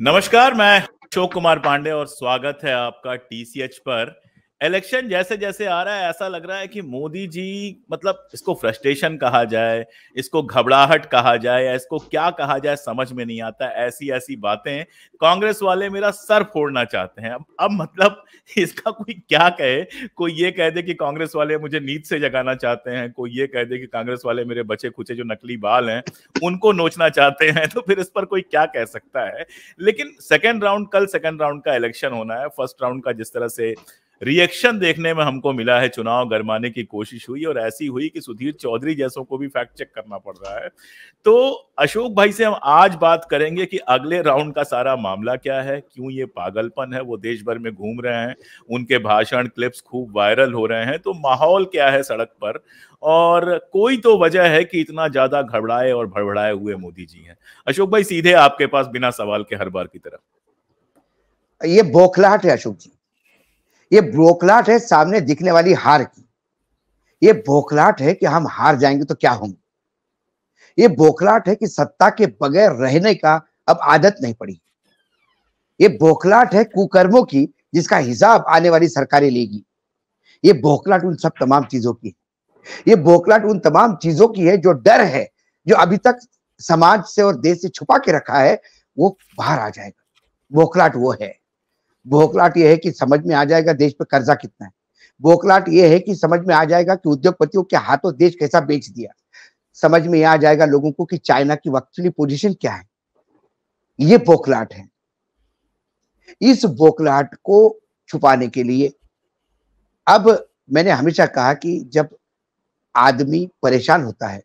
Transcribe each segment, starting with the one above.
नमस्कार मैं अशोक कुमार पांडे और स्वागत है आपका टीसीएच पर इलेक्शन जैसे जैसे आ रहा है ऐसा लग रहा है कि मोदी जी मतलब इसको फ्रस्ट्रेशन कहा जाए इसको घबराहट कहा जाए या इसको क्या कहा जाए समझ में नहीं आता ऐसी ऐसी बातें कांग्रेस वाले मेरा सर फोड़ना चाहते हैं अब अब मतलब इसका कोई क्या कहे कोई ये कह दे कि कांग्रेस वाले मुझे नींद से जगाना चाहते हैं कोई ये कह दे कि कांग्रेस वाले मेरे बचे खुचे जो नकली बाल हैं उनको नोचना चाहते हैं तो फिर इस पर कोई क्या कह सकता है लेकिन सेकेंड राउंड कल सेकेंड राउंड का इलेक्शन होना है फर्स्ट राउंड का जिस तरह से रिएक्शन देखने में हमको मिला है चुनाव गरमाने की कोशिश हुई और ऐसी हुई कि सुधीर चौधरी जैसों को भी फैक्ट चेक करना पड़ रहा है तो अशोक भाई से हम आज बात करेंगे कि अगले राउंड का सारा मामला क्या है क्यों ये पागलपन है वो देश भर में घूम रहे हैं उनके भाषण क्लिप्स खूब वायरल हो रहे हैं तो माहौल क्या है सड़क पर और कोई तो वजह है कि इतना ज्यादा घबराए और भड़बड़ाए हुए मोदी जी हैं अशोक भाई सीधे आपके पास बिना सवाल के हर बार की तरफ ये बोखलाहट है अशोक जी ये ब्रोकलाट है सामने दिखने वाली हार की ये बोखलाट है कि हम हार जाएंगे तो क्या होंगे ये बोखलाट है कि सत्ता के बगैर रहने का अब आदत नहीं पड़ी ये बोखलाट है कुकर्मों की जिसका हिसाब आने वाली सरकारें लेगी ये बोखलाट उन सब तमाम चीजों की है ये बोखलाट उन तमाम चीजों की है जो डर है जो अभी तक समाज से और देश से छुपा के रखा है वो बाहर आ जाएगा बोखलाट वो है बोखलाट यह है कि समझ में आ जाएगा देश पे कर्जा कितना है बोखलाट यह है कि समझ में आ जाएगा कि उद्योगपतियों के हाथों देश कैसा बेच दिया समझ में आ जाएगा लोगों को कि चाइना की वक्तली पोजीशन क्या है ये बोखलाट है इस बोखलाट को छुपाने के लिए अब मैंने हमेशा कहा कि जब आदमी परेशान होता है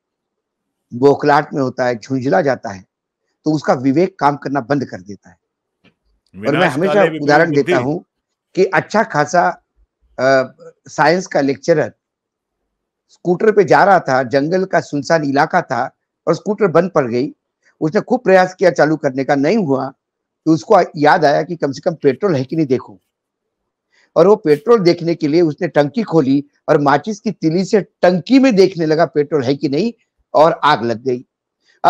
बोखलाट में होता है झुंझला जाता है तो उसका विवेक काम करना बंद कर देता है और मैं हमेशा उदाहरण देता हूं कि अच्छा खासा साइंस का लेक्चरर स्कूटर पे जा रहा था जंगल का सुनसान इलाका था और स्कूटर बंद पड़ गई उसने खूब प्रयास किया चालू करने का नहीं हुआ तो उसको याद आया कि कम से कम पेट्रोल है कि नहीं देखूं और वो पेट्रोल देखने के लिए उसने टंकी खोली और माचिस की तिली से टंकी में देखने लगा पेट्रोल है कि नहीं और आग लग गई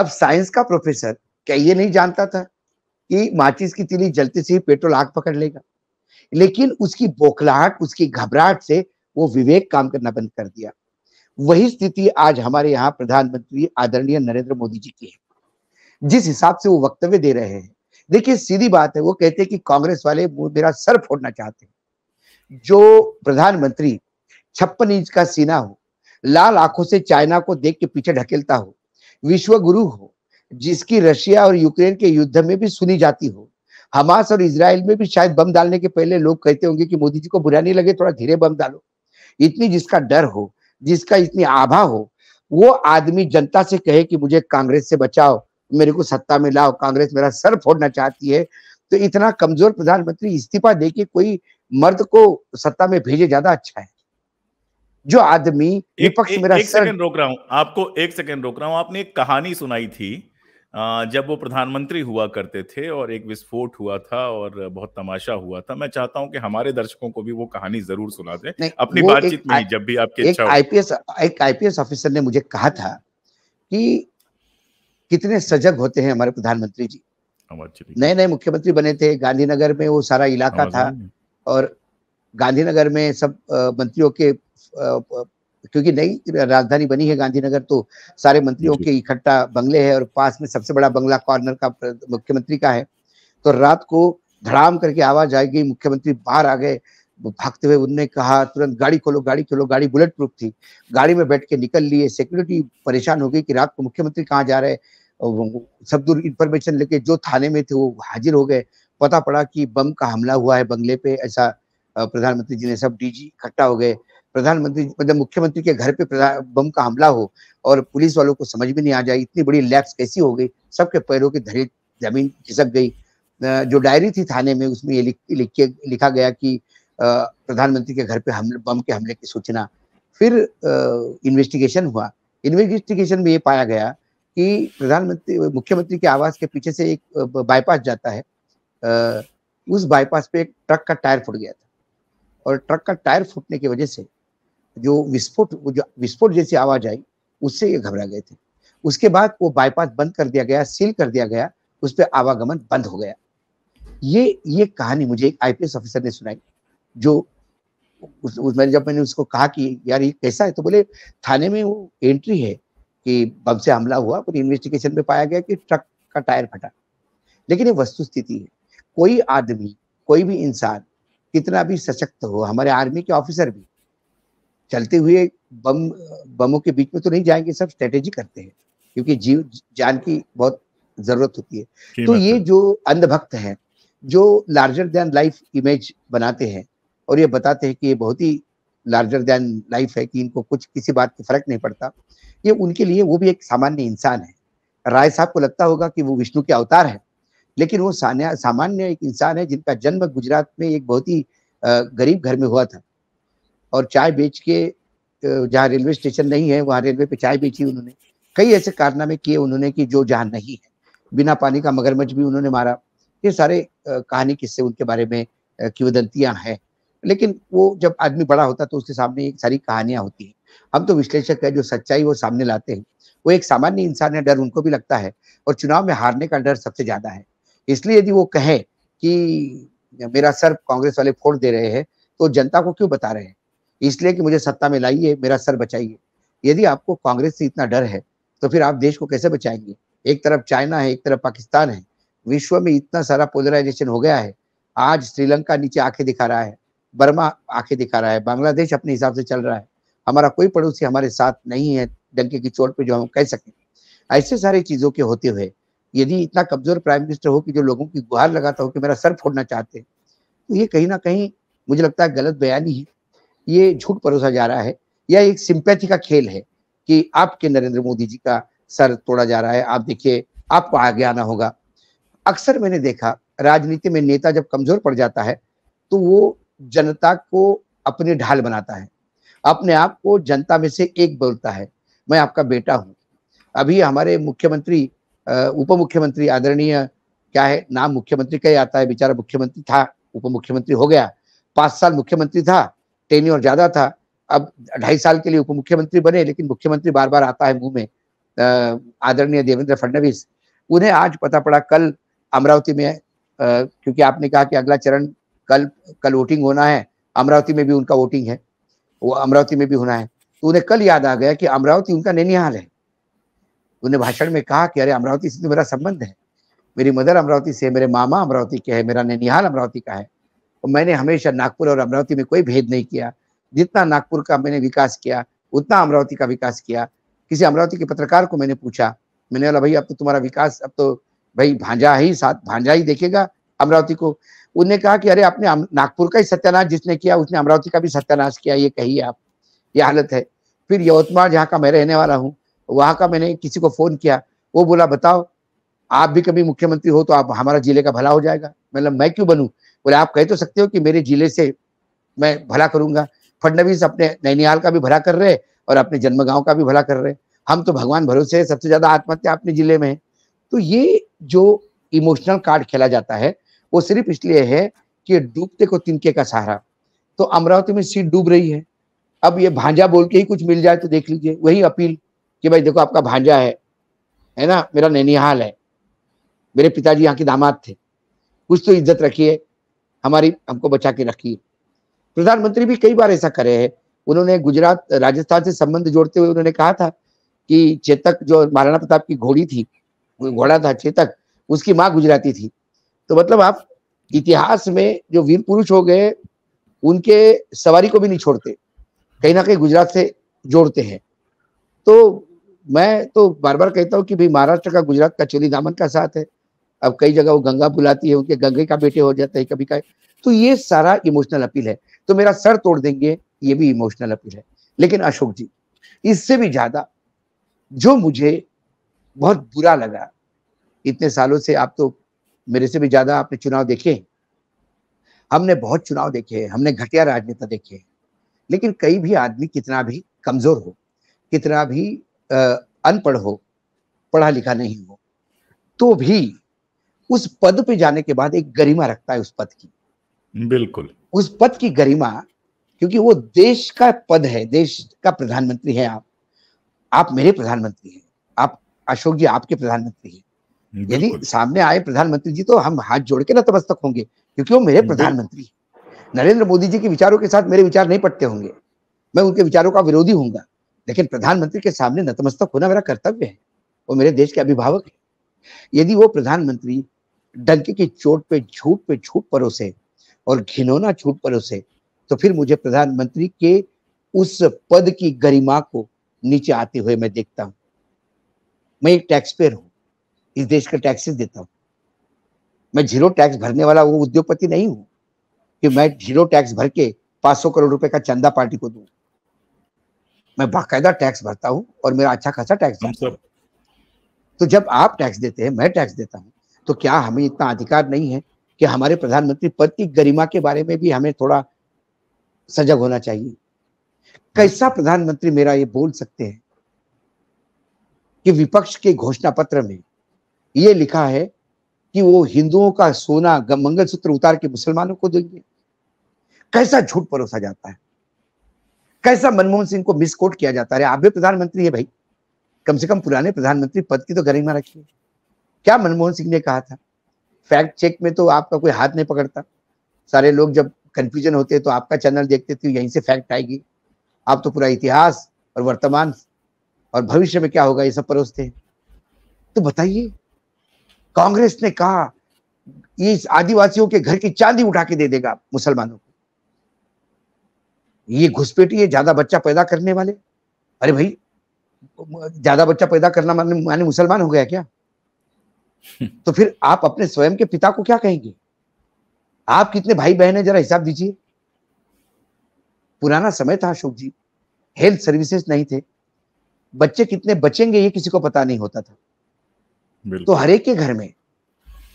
अब साइंस का प्रोफेसर क्या ये नहीं जानता था कि माचिस की तिली जलते से ही पेट्रोल आग पकड़ लेगा लेकिन उसकी बोखलाहट उसकी घबराहट से वो विवेक काम करना बंद कर दिया वही स्थिति आज हमारे यहाँ प्रधानमंत्री आदरणीय नरेंद्र मोदी जी की है जिस हिसाब से वो वक्तव्य दे रहे हैं देखिए सीधी बात है वो कहते हैं कि कांग्रेस वाले मेरा सर फोड़ना चाहते हैं जो प्रधानमंत्री छप्पन इंच का सीना हो लाल आंखों से चाइना को देख के पीछे ढकेलता हो विश्व गुरु हो जिसकी रशिया और यूक्रेन के युद्ध में भी सुनी जाती हो हमास और इसराइल में भी शायद बम डालने के पहले लोग कहते होंगे कि मोदी जी को बुरा नहीं लगे थोड़ा धीरे बम डालो इतनी जिसका डर हो जिसका इतनी आभा हो वो आदमी जनता से कहे कि मुझे कांग्रेस से बचाओ मेरे को सत्ता में लाओ कांग्रेस मेरा सर फोड़ना चाहती है तो इतना कमजोर प्रधानमंत्री इस्तीफा दे के कोई मर्द को सत्ता में भेजे ज्यादा अच्छा है जो आदमी विपक्ष मेरा एक, सर... सेकंड रोक रहा हूँ आपको एक सेकंड रोक रहा हूँ आपने एक कहानी सुनाई थी जब वो प्रधानमंत्री हुआ करते थे और एक विस्फोट हुआ था और बहुत तमाशा हुआ था मैं चाहता हूं कि हमारे दर्शकों को भी वो कहानी जरूर सुना दे अपनी बातचीत में जब भी आपके एक आईपीएस एक आईपीएस ऑफिसर ने मुझे कहा था कि कितने सजग होते हैं हमारे प्रधानमंत्री जी नए नए मुख्यमंत्री बने थे गांधीनगर में वो सारा इलाका था और गांधीनगर में सब मंत्रियों के क्योंकि नई राजधानी बनी है गांधीनगर तो सारे मंत्रियों के इकट्ठा बंगले हैं और पास में सबसे बड़ा बंगला कॉर्नर का मुख्यमंत्री का है तो रात को धड़ाम करके आवाज आई गई मुख्यमंत्री बाहर आ गए भागते हुए उनने कहा तुरंत गाड़ी खोलो गाड़ी खोलो गाड़ी बुलेट प्रूफ थी गाड़ी में बैठ के निकल लिए सिक्योरिटी परेशान हो गई कि रात को मुख्यमंत्री कहाँ जा रहे सब दूर इंफॉर्मेशन लेके जो थाने में थे वो हाजिर हो गए पता पड़ा कि बम का हमला हुआ है बंगले पे ऐसा प्रधानमंत्री जी ने सब डीजी इकट्ठा हो गए प्रधानमंत्री मतलब मुख्यमंत्री के घर पे बम का हमला हो और पुलिस वालों को समझ भी नहीं आ जाए इतनी बड़ी लैप्स कैसी हो गई सबके पैरों की धरी जमीन खिसक गई जो डायरी थी थाने में उसमें ये लिख, के लिखा गया कि प्रधानमंत्री के घर पे हमले बम के हमले की सूचना फिर इन्वेस्टिगेशन हुआ इन्वेस्टिगेशन में ये पाया गया कि प्रधानमंत्री मुख्यमंत्री के आवास के पीछे से एक बाईपास जाता है उस बाईपास पे एक ट्रक का टायर फूट गया था और ट्रक का टायर फूटने की वजह से जो विस्फोट जो विस्फोट जैसी आवाज आई उससे ये घबरा गए थे उसके बाद वो बाईपास बंद कर दिया गया सील कर दिया गया उस पर आवागमन बंद हो गया ये ये कहानी मुझे एक आईपीएस ऑफिसर ने सुनाई जो उस, उस मैंने जब मैंने उसको कहा कि यार ये कैसा है तो बोले थाने में वो एंट्री है कि बम से हमला हुआ पर इन्वेस्टिगेशन में पाया गया कि ट्रक का टायर फटा लेकिन ये वस्तु स्थिति है कोई आदमी कोई भी इंसान कितना भी सशक्त हो हमारे आर्मी के ऑफिसर भी चलते हुए बम बमों के बीच में तो नहीं जाएंगे सब स्ट्रेटेजी करते हैं क्योंकि जीव जान की बहुत जरूरत होती है तो ये जो अंधभक्त हैं जो लार्जर दैन लाइफ इमेज बनाते हैं और ये बताते हैं कि ये बहुत ही लार्जर दैन लाइफ है कि इनको कुछ किसी बात की फर्क नहीं पड़ता ये उनके लिए वो भी एक सामान्य इंसान है राय साहब को लगता होगा कि वो विष्णु के अवतार है लेकिन वो सामान्य एक इंसान है जिनका जन्म गुजरात में एक बहुत ही गरीब घर में हुआ था और चाय बेच के जहाँ रेलवे स्टेशन नहीं है वहाँ रेलवे पे चाय बेची उन्होंने कई ऐसे कारनामे किए उन्होंने कि जो जहाँ नहीं है बिना पानी का मगरमच्छ भी उन्होंने मारा ये सारे कहानी किस्से उनके बारे में किवदंतियाँ हैं लेकिन वो जब आदमी बड़ा होता तो उसके सामने एक सारी कहानियाँ होती हैं हम तो विश्लेषक है जो सच्चाई वो सामने लाते हैं वो एक सामान्य इंसान है डर उनको भी लगता है और चुनाव में हारने का डर सबसे ज्यादा है इसलिए यदि वो कहे कि मेरा सर कांग्रेस वाले फोड़ दे रहे हैं तो जनता को क्यों बता रहे हैं इसलिए कि मुझे सत्ता में लाइए मेरा सर बचाइए यदि आपको कांग्रेस से इतना डर है तो फिर आप देश को कैसे बचाएंगे एक तरफ चाइना है एक तरफ पाकिस्तान है विश्व में इतना सारा पोलराइजेशन हो गया है आज श्रीलंका नीचे आंखें दिखा रहा है बर्मा आंखें दिखा रहा है बांग्लादेश अपने हिसाब से चल रहा है हमारा कोई पड़ोसी हमारे साथ नहीं है डंके की चोट पे जो हम कह सकें ऐसे सारे चीज़ों के होते हुए यदि इतना कमजोर प्राइम मिनिस्टर हो कि जो लोगों की गुहार लगाता हो कि मेरा सर फोड़ना चाहते हैं तो ये कहीं ना कहीं मुझे लगता है गलत बयानी है ये झूठ परोसा जा रहा है यह एक सिंपैथी का खेल है कि आपके नरेंद्र मोदी जी का सर तोड़ा जा रहा है आप देखिए आपको आगे आना होगा अक्सर मैंने देखा राजनीति में नेता जब कमजोर पड़ जाता है तो वो जनता को अपनी ढाल बनाता है अपने आप को जनता में से एक बोलता है मैं आपका बेटा हूँ अभी हमारे मुख्यमंत्री उप मुख्यमंत्री आदरणीय क्या है नाम मुख्यमंत्री का आता है बेचारा मुख्यमंत्री था उप मुख्यमंत्री हो गया पांच साल मुख्यमंत्री था टेन्योर ज्यादा था अब ढाई साल के लिए उप मुख्यमंत्री बने लेकिन मुख्यमंत्री बार बार आता है मुंह में आदरणीय देवेंद्र फडणवीस उन्हें आज पता पड़ा कल अमरावती में क्योंकि आपने कहा कि अगला चरण कल कल वोटिंग होना है अमरावती में भी उनका वोटिंग है वो अमरावती में भी होना है तो उन्हें कल याद आ गया कि अमरावती उनका नैनिहाल है उन्हें भाषण में कहा कि अरे अमरावती से तो मेरा संबंध है मेरी मदर अमरावती से मेरे मामा अमरावती के है मेरा नैनिहाल अमरावती का है और मैंने हमेशा नागपुर और अमरावती में कोई भेद नहीं किया जितना नागपुर का मैंने विकास किया उतना अमरावती का विकास किया किसी अमरावती के पत्रकार को मैंने पूछा मैंने बोला भाई अब तो तुम्हारा विकास अब तो भाई भांजा ही साथ भांजा ही देखेगा अमरावती को उनने कहा कि अरे आपने नागपुर का ही सत्यानाश जिसने किया उसने अमरावती का भी सत्यानाश किया ये कही आप ये हालत है फिर यवतमाल जहाँ का मैं रहने वाला हूँ वहां का मैंने किसी को फ़ोन किया वो बोला बताओ आप भी कभी मुख्यमंत्री हो तो आप हमारा जिले का भला हो जाएगा मतलब मैं क्यों बनू बोले आप कह तो सकते हो कि मेरे जिले से मैं भला करूंगा फडनवीस अपने नैनिहाल का भी भला कर रहे और अपने जन्म गांव का भी भला कर रहे हम तो भगवान भरोसे सबसे ज्यादा आत्महत्या अपने जिले में है तो ये जो इमोशनल कार्ड खेला जाता है वो सिर्फ इसलिए है कि डूबते को तिनके का सहारा तो अमरावती में सीट डूब रही है अब ये भांजा बोल के ही कुछ मिल जाए तो देख लीजिए वही अपील कि भाई देखो आपका भांजा है है ना मेरा नैनिहाल है मेरे पिताजी यहाँ के दामाद थे कुछ तो इज्जत रखिए हमारी हमको बचा के रखिए प्रधानमंत्री भी कई बार ऐसा करे हैं उन्होंने गुजरात राजस्थान से संबंध जोड़ते हुए उन्होंने कहा था कि चेतक जो महाराणा प्रताप की घोड़ी थी घोड़ा था चेतक उसकी माँ गुजराती थी तो मतलब आप इतिहास में जो वीर पुरुष हो गए उनके सवारी को भी नहीं छोड़ते कहीं ना कहीं गुजरात से जोड़ते हैं तो मैं तो बार बार कहता हूं कि भाई महाराष्ट्र का गुजरात का चोली दामन का साथ है अब कई जगह वो गंगा बुलाती है उनके गंगे का बेटे हो जाते हैं कभी का तो ये सारा इमोशनल अपील है तो मेरा सर तोड़ देंगे ये भी इमोशनल अपील है लेकिन अशोक जी इससे भी ज्यादा जो मुझे बहुत बुरा लगा इतने सालों से आप तो मेरे से भी ज्यादा आपने चुनाव देखे हमने बहुत चुनाव देखे हमने घटिया राजनेता देखे लेकिन कई भी आदमी कितना भी कमजोर हो कितना भी अनपढ़ हो पढ़ा लिखा नहीं हो तो भी उस पद पे जाने के बाद एक गरिमा रखता है उस पद की बिल्कुल उस पद की गरिमा क्योंकि वो देश का पद है देश का प्रधानमंत्री है आप आप मेरे प्रधानमंत्री हैं आप अशोक जी आपके प्रधानमंत्री हैं यदि सामने आए प्रधानमंत्री जी तो हम हाथ जोड़ के नतमस्तक होंगे क्योंकि वो मेरे प्रधानमंत्री हैं नरेंद्र मोदी जी के विचारों के साथ मेरे विचार नहीं पटते होंगे मैं उनके विचारों का विरोधी हूँ लेकिन प्रधानमंत्री के सामने नतमस्तक होना मेरा कर्तव्य है वो मेरे देश के अभिभावक है यदि वो प्रधानमंत्री डंके की चोट पे झूठ पे झूठ परोसे और घिनौना झूठ परोसे तो फिर मुझे प्रधानमंत्री के उस पद की गरिमा को नीचे आते हुए मैं देखता हूं मैं एक टैक्स पेयर हूं इस देश का टैक्सेस देता हूं मैं जीरो टैक्स भरने वाला वो उद्योगपति नहीं हूं कि मैं जीरो टैक्स भर के पांच सौ करोड़ रुपए का चंदा पार्टी को दू मैं बाकायदा टैक्स भरता हूं और मेरा अच्छा खासा टैक्स तो जब आप टैक्स देते हैं मैं टैक्स देता हूं तो क्या हमें इतना अधिकार नहीं है कि हमारे प्रधानमंत्री पद की गरिमा के बारे में भी हमें थोड़ा सजग होना चाहिए कैसा प्रधानमंत्री मेरा ये बोल सकते हैं कि विपक्ष के घोषणा पत्र में ये लिखा है कि वो हिंदुओं का सोना मंगलसूत्र उतार के मुसलमानों को देंगे कैसा झूठ परोसा जाता है कैसा मनमोहन सिंह को मिसकोट किया जाता है आप भी प्रधानमंत्री है भाई कम से कम पुराने प्रधानमंत्री पद की तो गरिमा रखिए क्या मनमोहन सिंह ने कहा था फैक्ट चेक में तो आपका कोई हाथ नहीं पकड़ता सारे लोग जब कंफ्यूजन होते तो आपका चैनल देखते थे यहीं से फैक्ट आएगी आप तो पूरा इतिहास और वर्तमान और भविष्य में क्या होगा ये सब परोसते हैं तो बताइए कांग्रेस ने कहा ये आदिवासियों के घर की चांदी उठा के दे देगा मुसलमानों को ये घुसपेटी है ज्यादा बच्चा पैदा करने वाले अरे भाई ज्यादा बच्चा पैदा करना माने मुसलमान हो गया क्या तो फिर आप अपने स्वयं के पिता को क्या कहेंगे आप कितने भाई बहन है जरा हिसाब दीजिए पुराना समय था अशोक जी हेल्थ सर्विसेज नहीं थे बच्चे कितने बचेंगे ये किसी को पता नहीं होता था तो हर एक के घर में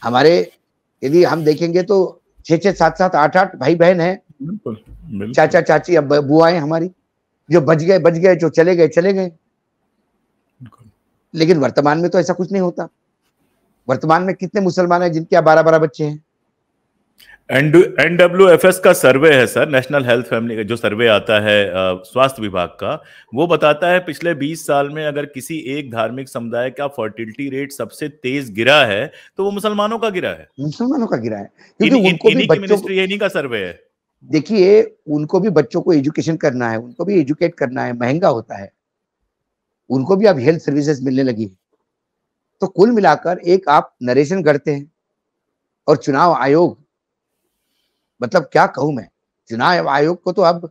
हमारे यदि हम देखेंगे तो छह छह सात सात आठ आठ भाई बहन है चाचा चाची अब है हमारी जो बच गए बच गए जो चले गए चले गए लेकिन वर्तमान में तो ऐसा कुछ नहीं होता वर्तमान में कितने मुसलमान हैं जिनके बारह बारह बच्चे हैं एफ का सर्वे है सर नेशनल हेल्थ फैमिली का जो सर्वे आता है स्वास्थ्य विभाग का वो बताता है पिछले 20 साल में अगर किसी एक धार्मिक समुदाय का फर्टिलिटी रेट सबसे तेज गिरा है तो वो मुसलमानों का गिरा है मुसलमानों का गिरा है क्योंकि इन, उनको इन, भी मिनिस्ट्री इन्हीं का सर्वे है देखिए उनको भी बच्चों को एजुकेशन करना है उनको भी एजुकेट करना है महंगा होता है उनको भी अब हेल्थ सर्विसेज मिलने लगी है तो कुल मिलाकर एक आप नरेशन करते हैं और चुनाव आयोग मतलब क्या कहूं मैं चुनाव आयोग को तो अब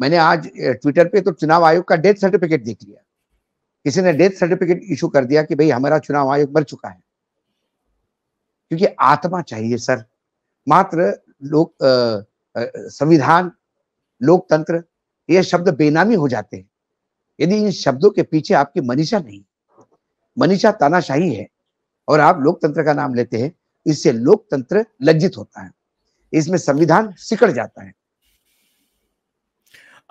मैंने आज ट्विटर पे तो चुनाव आयोग का डेथ सर्टिफिकेट देख लिया किसी ने डेथ सर्टिफिकेट इशू कर दिया कि भाई हमारा चुनाव आयोग मर चुका है क्योंकि आत्मा चाहिए सर मात्र लोक संविधान लोकतंत्र ये शब्द बेनामी हो जाते हैं यदि इन शब्दों के पीछे आपकी मनीषा नहीं मनीषा तानाशाही है और आप लोकतंत्र का नाम लेते हैं इससे लोकतंत्र लज्जित होता है इसमें संविधान सिकड़ जाता है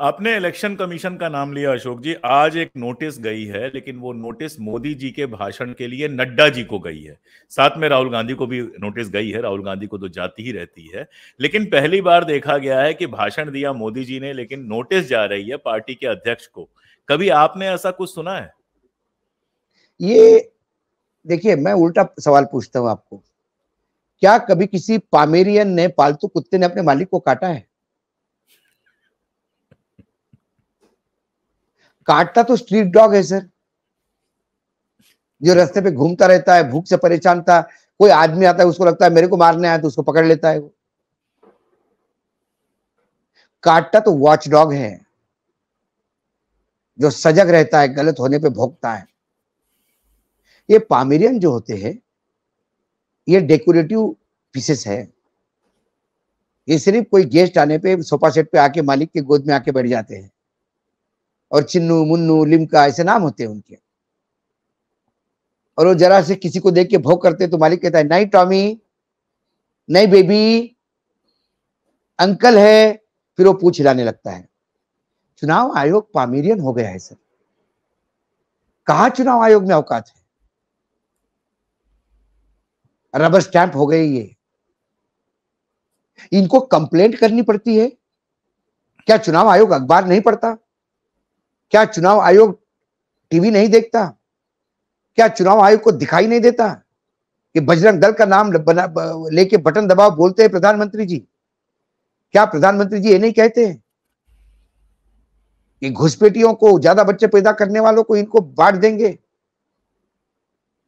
आपने इलेक्शन कमीशन का नाम लिया अशोक जी आज एक नोटिस गई है लेकिन वो नोटिस मोदी जी के भाषण के लिए नड्डा जी को गई है साथ में राहुल गांधी को भी नोटिस गई है राहुल गांधी को तो जाती ही रहती है लेकिन पहली बार देखा गया है कि भाषण दिया मोदी जी ने लेकिन नोटिस जा रही है पार्टी के अध्यक्ष को कभी आपने ऐसा कुछ सुना है ये देखिए मैं उल्टा सवाल पूछता हूँ आपको क्या कभी किसी पामेरियन ने पालतू कुत्ते ने अपने मालिक को काटा है काटता तो स्ट्रीट डॉग है सर जो रास्ते पे घूमता रहता है भूख से परेशान था कोई आदमी आता है उसको लगता है मेरे को मारने आया तो उसको पकड़ लेता है वो काटता तो वॉच डॉग है जो सजग रहता है गलत होने पे भोगता है ये पामेरियन जो होते हैं ये डेकोरेटिव पीसेस है ये सिर्फ कोई गेस्ट आने पे सोफा सेट पे आके मालिक के गोद में आके बैठ जाते हैं और चिन्नू मुन्नू लिमका ऐसे नाम होते हैं उनके और वो जरा से किसी को देख के भोग करते तो मालिक कहता है नहीं टॉमी नहीं बेबी अंकल है फिर वो पूछ हिलाने लगता है चुनाव आयोग पामेरियन हो गया है सर कहा चुनाव आयोग में अवकाश है रबर स्टैंप हो गए ये इनको कंप्लेंट करनी पड़ती है क्या चुनाव आयोग अखबार नहीं पढ़ता क्या चुनाव आयोग टीवी नहीं देखता क्या चुनाव आयोग को दिखाई नहीं देता कि बजरंग दल का नाम लेके बटन दबाव बोलते हैं प्रधानमंत्री जी क्या प्रधानमंत्री जी ये नहीं कहते कि घुसपेटियों को ज्यादा बच्चे पैदा करने वालों को इनको बांट देंगे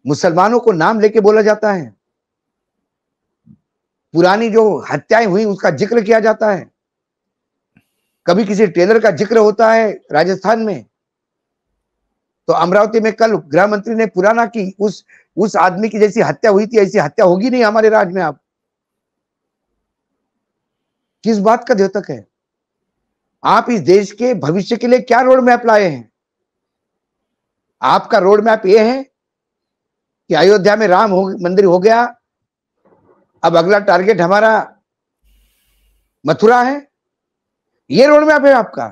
मुसलमानों को नाम लेके बोला जाता है पुरानी जो हत्याएं हुई उसका जिक्र किया जाता है कभी किसी टेलर का जिक्र होता है राजस्थान में तो अमरावती में कल गृह मंत्री ने पुराना की उस उस आदमी की जैसी हत्या हुई थी ऐसी हत्या होगी नहीं हमारे राज्य में आप किस बात का द्योतक है आप इस देश के भविष्य के लिए क्या रोड मैप लाए हैं आपका रोड मैप ये है कि अयोध्या में राम हो मंदिर हो गया अब अगला टारगेट हमारा मथुरा है ये रोड मैप है आपका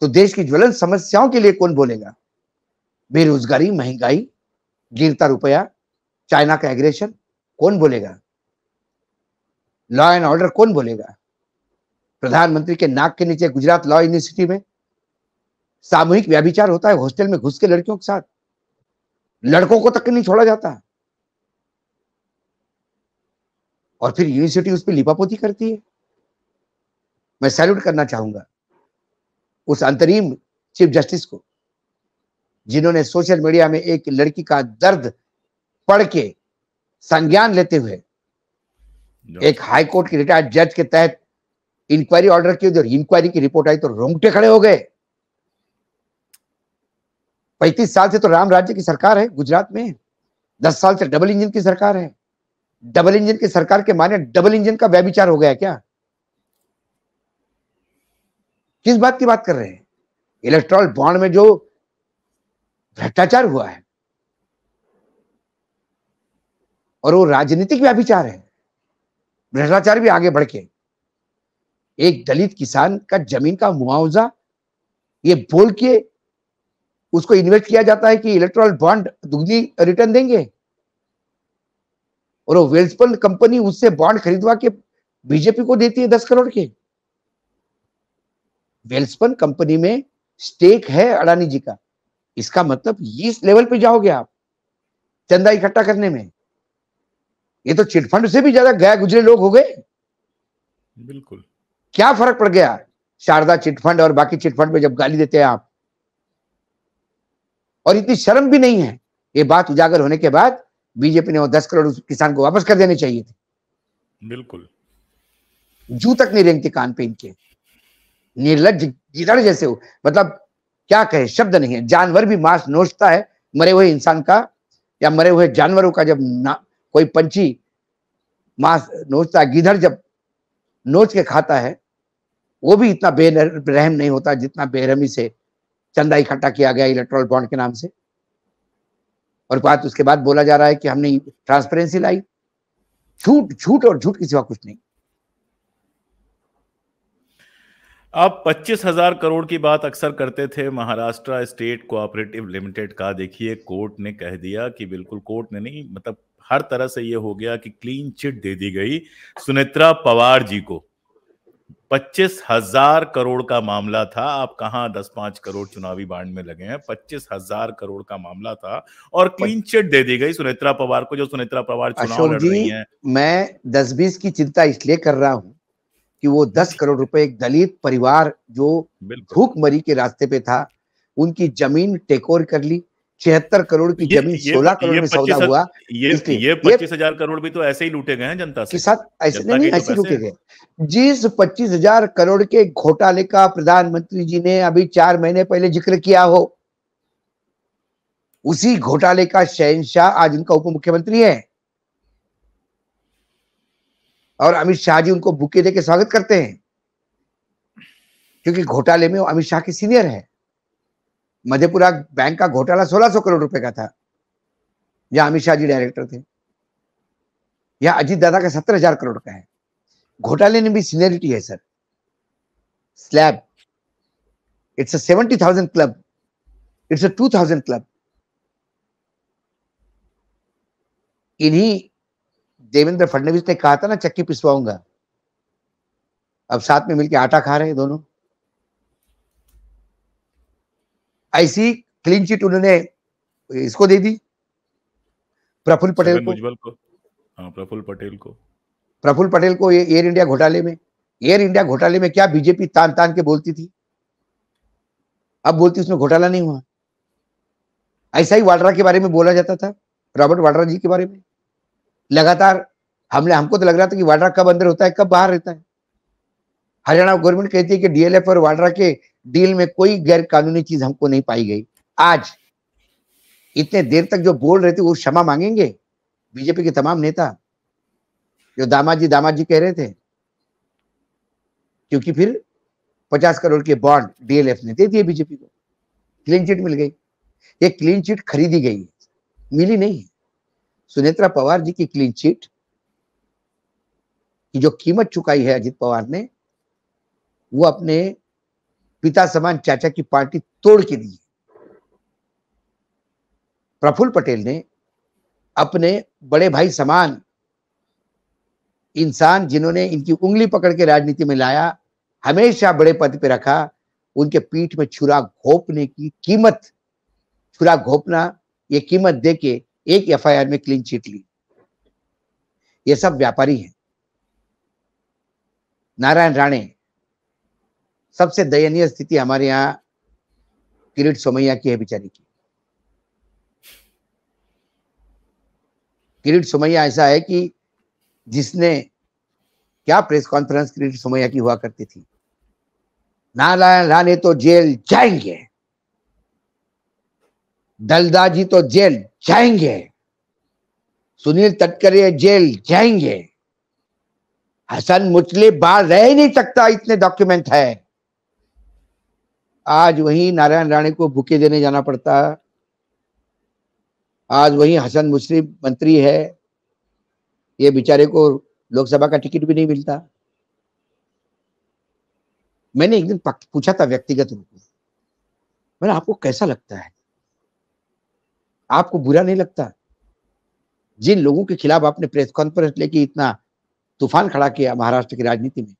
तो देश की ज्वलन समस्याओं के लिए कौन बोलेगा बेरोजगारी महंगाई गिरता रुपया चाइना का एग्रेशन कौन बोलेगा लॉ एंड ऑर्डर कौन बोलेगा प्रधानमंत्री के नाक के नीचे गुजरात लॉ यूनिवर्सिटी में सामूहिक व्याभिचार होता है हॉस्टल में घुस के लड़कियों के साथ लड़कों को तक नहीं छोड़ा जाता और फिर यूनिवर्सिटी उस पर लिपापोती करती है मैं सैल्यूट करना चाहूंगा उस अंतरिम चीफ जस्टिस को जिन्होंने सोशल मीडिया में एक लड़की का दर्द पढ़ के संज्ञान लेते हुए एक हाई कोर्ट के रिटायर्ड जज के तहत इंक्वायरी ऑर्डर की जब इंक्वायरी की रिपोर्ट आई तो रोंगटे खड़े हो गए पैंतीस साल से तो राम राज्य की सरकार है गुजरात में दस साल से डबल इंजन की सरकार है डबल इंजन की सरकार के माने डबल इंजन का व्याविचार हो गया क्या किस बात की बात कर रहे हैं इलेक्ट्रॉल बॉन्ड में जो भ्रष्टाचार हुआ है और वो राजनीतिक व्याभिचार है भ्रष्टाचार भी आगे बढ़ के एक दलित किसान का जमीन का मुआवजा ये बोल के उसको इन्वेस्ट किया जाता है कि इलेक्ट्रॉल बॉन्ड दुग्धी रिटर्न देंगे और वेल्सपल कंपनी उससे बॉन्ड खरीदवा के बीजेपी को देती है दस करोड़ के वेल्सपन कंपनी में स्टेक है अडानी जी का इसका मतलब इस लेवल पे जाओगे आप चंदा इकट्ठा करने में ये तो चिटफंड से भी ज्यादा गया गुजरे लोग हो गए बिल्कुल क्या फर्क पड़ गया शारदा चिटफंड और बाकी चिटफंड में जब गाली देते हैं आप और इतनी शर्म भी नहीं है ये बात उजागर होने के बाद बीजेपी ने वो दस करोड़ किसान को वापस कर देने चाहिए थे बिल्कुल जू तक नहीं रेंगते कान पे इनके निर्लज गिदड़ जैसे हो मतलब क्या कहे शब्द नहीं है जानवर भी मांस नोचता है मरे हुए इंसान का या मरे हुए जानवरों का जब ना कोई पंछी मांस नोचता है गिधड़ जब नोच के खाता है वो भी इतना बेरहम नहीं होता जितना बेरहमी से चंदा इकट्ठा किया गया इलेक्ट्रॉल बॉन्ड के नाम से और बात उसके बाद बोला जा रहा है कि हमने ट्रांसपेरेंसी लाई झूठ झूठ और झूठ किसी कुछ नहीं आप पच्चीस हजार करोड़ की बात अक्सर करते थे महाराष्ट्र स्टेट कोऑपरेटिव लिमिटेड का देखिए कोर्ट ने कह दिया कि बिल्कुल कोर्ट ने नहीं मतलब हर तरह से ये हो गया कि क्लीन चिट दे दी गई सुनेत्रा पवार जी को पच्चीस हजार करोड़ का मामला था आप कहा दस पांच करोड़ चुनावी बांड में लगे हैं पच्चीस हजार करोड़ का मामला था और क्लीन चिट दे दी गई सुनेत्रा पवार को जो सुनेत्रा पवार चुनाव लड़ रही हैं मैं दस बीस की चिंता इसलिए कर रहा हूँ कि वो दस करोड़ रुपए एक दलित परिवार जो भूखमरी के रास्ते पे था उनकी जमीन टेकोर कर ली छिहत्तर करोड़ की जमीन सोलह करोड़ में सौदा हुआ ये ये पच्चीस हजार करोड़ भी तो ऐसे ही लूटे गए हैं जनता से साथ ऐसे नहीं तो ऐसे लूटे गए जिस पच्चीस हजार करोड़ के घोटाले का प्रधानमंत्री जी ने अभी चार महीने पहले जिक्र किया हो उसी घोटाले का शहनशाह आज उनका उप मुख्यमंत्री है और अमित शाह जी उनको बुके दे के स्वागत करते हैं क्योंकि घोटाले में अमित शाह के सीनियर है मधेपुरा बैंक का घोटाला 1600 करोड़ रुपए का था या अमित शाह जी डायरेक्टर थे या अजीत दादा का सत्तर हजार करोड़ का है घोटाले ने भी सीनियरिटी है sir slab it's a seventy thousand club it's a two thousand club इन्हीं देवेंद्र फडणवीस ने कहा था ना चक्की पिसवाऊंगा अब साथ में मिलके आटा खा रहे हैं दोनों ऐसी क्लीन चिट उन्होंने इसको दे दी प्रफुल हाँ, पटेल को, प्रफुल पटेल को प्रफुल पटेल को एयर इंडिया घोटाले में एयर इंडिया घोटाले में क्या बीजेपी तान तान के बोलती थी अब बोलती उसमें घोटाला नहीं हुआ ऐसा ही वाड्रा के बारे में बोला जाता था रॉबर्ट वाड्रा जी के बारे में लगातार हमने हमको तो लग रहा था कि वाड्रा कब अंदर होता है कब बाहर रहता है हरियाणा गवर्नमेंट कहती है कि डीएलएफ और वाड्रा के डील में कोई गैर कानूनी चीज हमको नहीं पाई गई आज इतने देर तक जो बोल रहे थे वो क्षमा मांगेंगे बीजेपी के तमाम नेता जो दामाजी दामाजी कह रहे थे क्योंकि फिर पचास करोड़ के बॉन्ड डीएलएफ ने दे दिए बीजेपी को क्लीन चिट मिल गई ये क्लीन चिट खरीदी गई मिली नहीं है सुनेत्रा पवार जी की क्लीन चिट की जो कीमत चुकाई है अजित पवार ने वो अपने पिता समान चाचा की पार्टी तोड़ के दी प्रफुल्ल पटेल ने अपने बड़े भाई समान इंसान जिन्होंने इनकी उंगली पकड़ के राजनीति में लाया हमेशा बड़े पद पर रखा उनके पीठ में छुरा घोपने की कीमत छुरा घोपना ये कीमत दे के एक एफ में क्लीन चिट ली ये सब व्यापारी हैं नारायण राणे सबसे दयनीय स्थिति हमारे यहाँ किरीट सोमैया की है बिचारी की किरीट सोमैया ऐसा है कि जिसने क्या प्रेस कॉन्फ्रेंस किरीट सोमैया की हुआ करती थी नारायण राणे तो जेल जाएंगे दलदा जी तो जेल जाएंगे सुनील तटकरे जेल जाएंगे हसन मुचले बाहर रह ही नहीं सकता इतने डॉक्यूमेंट है आज वही नारायण राणे को भूखे देने जाना पड़ता है आज वही हसन मुश्रीफ मंत्री है ये बेचारे को लोकसभा का टिकट भी नहीं मिलता मैंने एक दिन पूछा था व्यक्तिगत रूप में मैंने आपको कैसा लगता है आपको बुरा नहीं लगता जिन लोगों के खिलाफ आपने प्रेस कॉन्फ्रेंस लेके इतना तूफान खड़ा किया महाराष्ट्र की राजनीति में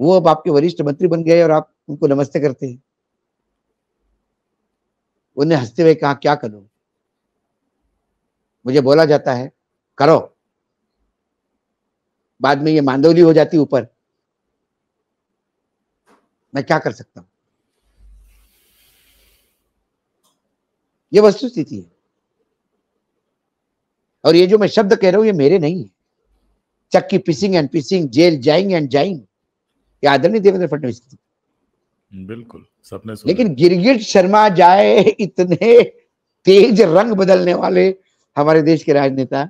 वो अब आपके वरिष्ठ मंत्री बन गए और आप उनको नमस्ते करते हैं उन्हें हंसते हुए कहा क्या करूं मुझे बोला जाता है करो बाद में ये मांदोली हो जाती ऊपर मैं क्या कर सकता हूं ये वस्तु स्थिति है और ये जो मैं शब्द कह रहा हूं ये मेरे नहीं है चक्की पिसिंग एंड पिसिंग जेल जाइंग एंड जाइंग ये आदरणीय देवेंद्र फडणवीस की बिल्कुल सपने लेकिन गिरगिट शर्मा जाए इतने तेज रंग बदलने वाले हमारे देश के राजनेता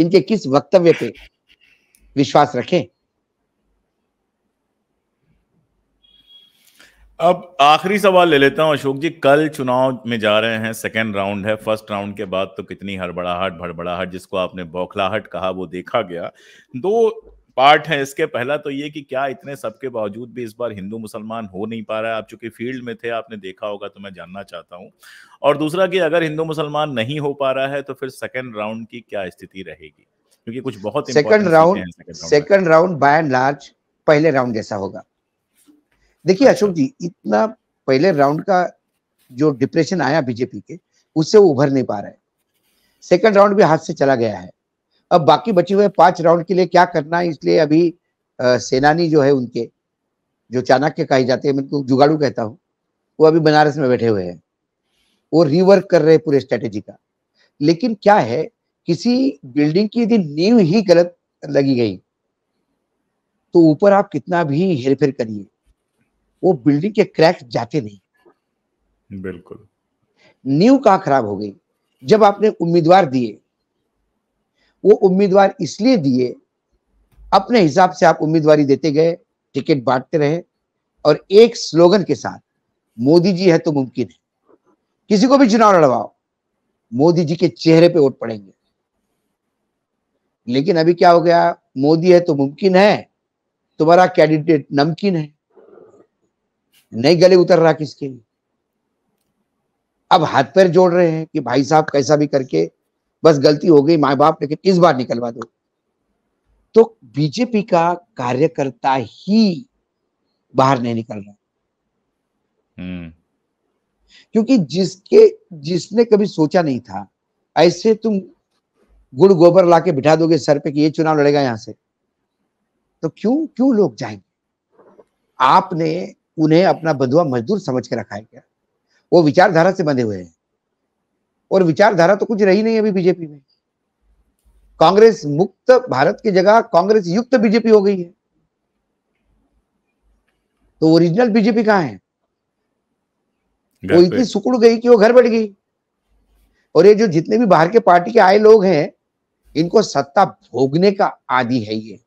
इनके किस वक्तव्य पे विश्वास रखें अब आखिरी सवाल ले लेता हूं अशोक जी कल चुनाव में जा रहे हैं सेकेंड राउंड है फर्स्ट राउंड के बाद तो कितनी हड़बड़ाहट भड़बड़ाहट जिसको आपने बौखलाहट कहा वो देखा गया दो पार्ट है इसके पहला तो ये कि क्या इतने सबके बावजूद भी इस बार हिंदू मुसलमान हो नहीं पा रहा है आप चूंकि फील्ड में थे आपने देखा होगा तो मैं जानना चाहता हूँ और दूसरा कि अगर हिंदू मुसलमान नहीं हो पा रहा है तो फिर सेकेंड राउंड की क्या स्थिति रहेगी क्योंकि कुछ बहुत second round second round by and large पहले राउंड जैसा होगा देखिए अच्छा। अशोक जी इतना पहले राउंड का जो डिप्रेशन आया बीजेपी के उससे वो उभर नहीं पा रहा है सेकंड राउंड भी हाथ से चला गया है अब बाकी बचे हुए पांच राउंड के लिए क्या करना है इसलिए अभी आ, सेनानी जो है उनके जो चाणक्य कहे जाते हैं मैं उनको जुगाड़ू कहता हूँ वो अभी बनारस में बैठे हुए हैं वो रिवर्क कर रहे हैं पूरे स्ट्रेटेजी का लेकिन क्या है किसी बिल्डिंग की यदि नींव ही गलत लगी गई तो ऊपर आप कितना भी हेरफेर करिए वो बिल्डिंग के क्रैक जाते नहीं बिल्कुल नींव कहा खराब हो गई जब आपने उम्मीदवार दिए वो उम्मीदवार इसलिए दिए अपने हिसाब से आप उम्मीदवारी देते गए टिकट बांटते रहे और एक स्लोगन के साथ मोदी जी है तो मुमकिन है किसी को भी चुनाव लड़वाओ मोदी जी के चेहरे पे वोट पड़ेंगे लेकिन अभी क्या हो गया मोदी है तो मुमकिन है तुम्हारा कैंडिडेट नमकीन है नहीं गले उतर रहा किसके लिए अब हाथ पैर जोड़ रहे हैं कि भाई साहब कैसा भी करके बस गलती हो गई माए बाप लेकिन इस बार निकलवा दो तो बीजेपी का कार्यकर्ता ही बाहर नहीं निकल रहा हम्म। क्योंकि जिसके जिसने कभी सोचा नहीं था ऐसे तुम गुड़ गोबर लाके बिठा दोगे सर पे कि ये चुनाव लड़ेगा यहां से तो क्यों क्यों लोग जाएंगे आपने उन्हें अपना बंधुआ मजदूर समझ के रखा है क्या वो विचारधारा से बंधे हुए हैं और विचारधारा तो कुछ रही नहीं अभी बीजेपी में कांग्रेस मुक्त भारत की जगह कांग्रेस युक्त बीजेपी हो गई है तो ओरिजिनल बीजेपी कहाँ है वो इतनी सुकुड़ गई कि वो घर बैठ गई और ये जो जितने भी बाहर के पार्टी के आए लोग हैं इनको सत्ता भोगने का आदि है ये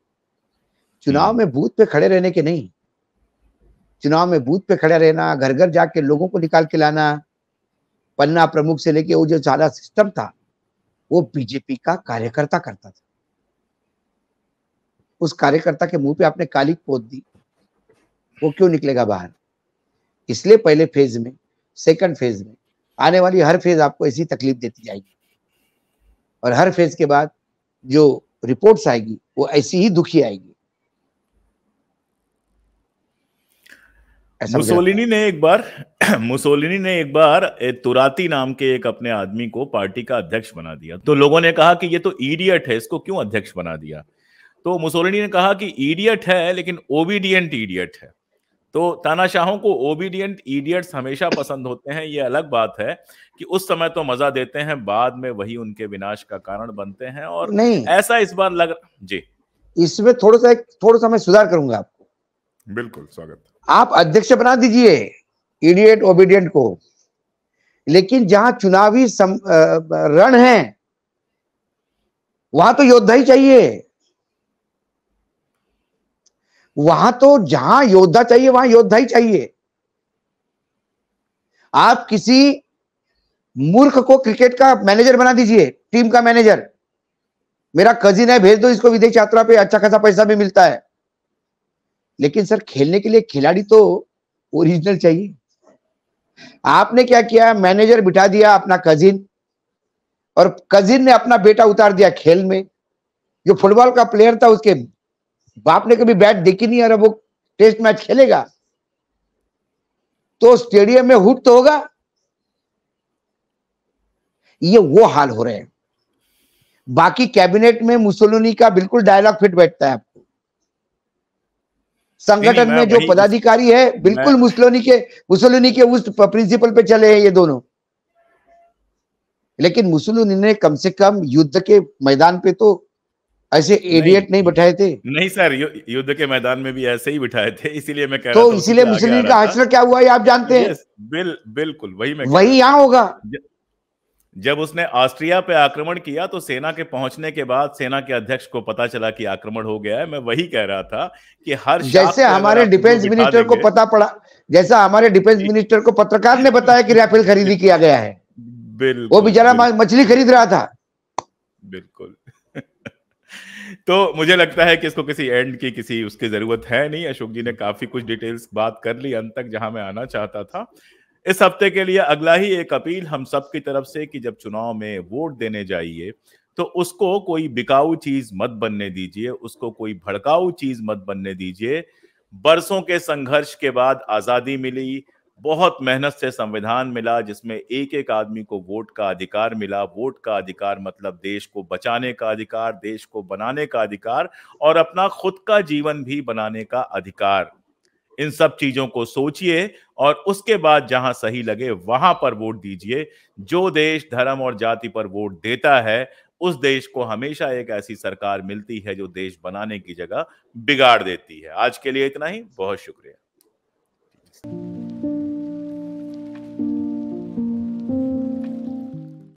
चुनाव hmm. में बूथ पे खड़े रहने के नहीं चुनाव में बूथ पे खड़े रहना घर घर जाके लोगों को निकाल के लाना पन्ना प्रमुख से लेके वो जो सारा सिस्टम था वो बीजेपी का कार्यकर्ता करता था उस कार्यकर्ता के मुंह पे आपने काली पोत दी वो क्यों निकलेगा बाहर इसलिए पहले फेज में सेकंड फेज में आने वाली हर फेज आपको ऐसी तकलीफ देती जाएगी और हर फेज के बाद जो रिपोर्ट्स आएगी वो ऐसी ही दुखी आएगी मुसोलिनी ने एक बार मुसोलिनी ने एक बार तुराती नाम के एक अपने आदमी को पार्टी का अध्यक्ष बना दिया तो लोगों ने कहा कि ये तो ईडियट है इसको क्यों अध्यक्ष बना दिया तो मुसोलिनी ने कहा कि ईडियट है लेकिन ओबीडियंट ईडियट है तो तानाशाहों को ओबीडियंट ईडियट्स हमेशा पसंद होते हैं ये अलग बात है कि उस समय तो मजा देते हैं बाद में वही उनके विनाश का कारण बनते हैं और नहीं ऐसा इस बार लग जी इसमें थोड़ा सा थोड़ा सा मैं सुधार करूंगा आपको बिल्कुल स्वागत है आप अध्यक्ष बना दीजिए इडियट ओबीडियंट को लेकिन जहां चुनावी सम, रण है वहां तो योद्धा ही चाहिए वहां तो जहां योद्धा चाहिए वहां योद्धा ही चाहिए आप किसी मूर्ख को क्रिकेट का मैनेजर बना दीजिए टीम का मैनेजर मेरा कजिन है भेज दो इसको विदेश यात्रा पे अच्छा खासा पैसा भी मिलता है लेकिन सर खेलने के लिए खिलाड़ी तो ओरिजिनल चाहिए आपने क्या किया मैनेजर बिठा दिया अपना कजिन और कजिन ने अपना बेटा उतार दिया खेल में जो फुटबॉल का प्लेयर था उसके बाप ने कभी बैट देखी नहीं और वो टेस्ट मैच खेलेगा तो स्टेडियम में हुट तो होगा ये वो हाल हो रहे हैं बाकी कैबिनेट में मुसोलोनी का बिल्कुल डायलॉग फिट बैठता है संगठन में जो पदाधिकारी है बिल्कुल मुसलोनी के मुसलोनी के उस प्रिंसिपल पे चले हैं ये दोनों लेकिन मुसलोनी ने कम से कम युद्ध के मैदान पे तो ऐसे एडियट नहीं बैठाए थे नहीं सर यु, युद्ध के मैदान में भी ऐसे ही बिठाए थे इसीलिए मैं कह तो इसीलिए मुसलिम का हचर क्या हुआ ये आप जानते हैं बिल बिल्कुल वही मैं वही यहाँ होगा जब उसने ऑस्ट्रिया पे आक्रमण किया तो सेना के पहुंचने के बाद सेना के अध्यक्ष को पता चला कि आक्रमण हो गया है मैं वही कह रहा था कि हर जैसे हमारे डिफेंस मिनिस्टर को पता पड़ा जैसा हमारे डिफेंस मिनिस्टर को पत्रकार ने बताया कि राफेल खरीदी किया गया है बिल्कुल वो बेचारा मछली खरीद रहा था बिल्कुल तो मुझे लगता है कि इसको किसी एंड की किसी उसकी जरूरत है नहीं अशोक जी ने काफी कुछ डिटेल्स बात कर ली अंत तक जहां मैं आना चाहता था इस हफ्ते के लिए अगला ही एक अपील हम सब की तरफ से कि जब चुनाव में वोट देने जाइए तो उसको कोई बिकाऊ चीज मत बनने दीजिए उसको कोई भड़काऊ चीज मत बनने दीजिए बरसों के संघर्ष के बाद आजादी मिली बहुत मेहनत से संविधान मिला जिसमें एक एक आदमी को वोट का अधिकार मिला वोट का अधिकार मतलब देश को बचाने का अधिकार देश को बनाने का अधिकार और अपना खुद का जीवन भी बनाने का अधिकार इन सब चीजों को सोचिए और उसके बाद जहां सही लगे वहां पर वोट दीजिए जो देश धर्म और जाति पर वोट देता है उस देश को हमेशा एक ऐसी सरकार मिलती है जो देश बनाने की जगह बिगाड़ देती है आज के लिए इतना ही बहुत शुक्रिया